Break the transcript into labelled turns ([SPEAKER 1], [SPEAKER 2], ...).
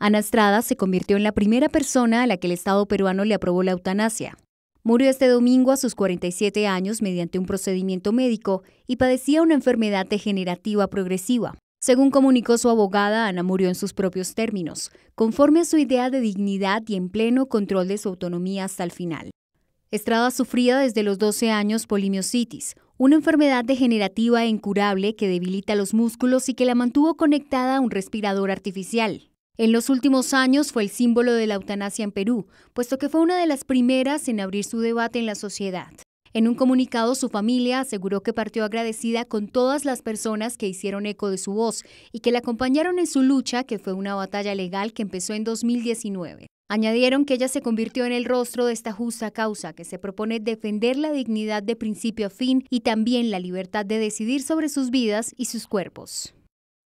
[SPEAKER 1] Ana Estrada se convirtió en la primera persona a la que el Estado peruano le aprobó la eutanasia. Murió este domingo a sus 47 años mediante un procedimiento médico y padecía una enfermedad degenerativa progresiva. Según comunicó su abogada, Ana murió en sus propios términos, conforme a su idea de dignidad y en pleno control de su autonomía hasta el final. Estrada sufría desde los 12 años polimiositis, una enfermedad degenerativa e incurable que debilita los músculos y que la mantuvo conectada a un respirador artificial. En los últimos años fue el símbolo de la eutanasia en Perú, puesto que fue una de las primeras en abrir su debate en la sociedad. En un comunicado, su familia aseguró que partió agradecida con todas las personas que hicieron eco de su voz y que la acompañaron en su lucha, que fue una batalla legal que empezó en 2019. Añadieron que ella se convirtió en el rostro de esta justa causa que se propone defender la dignidad de principio a fin y también la libertad de decidir sobre sus vidas y sus cuerpos.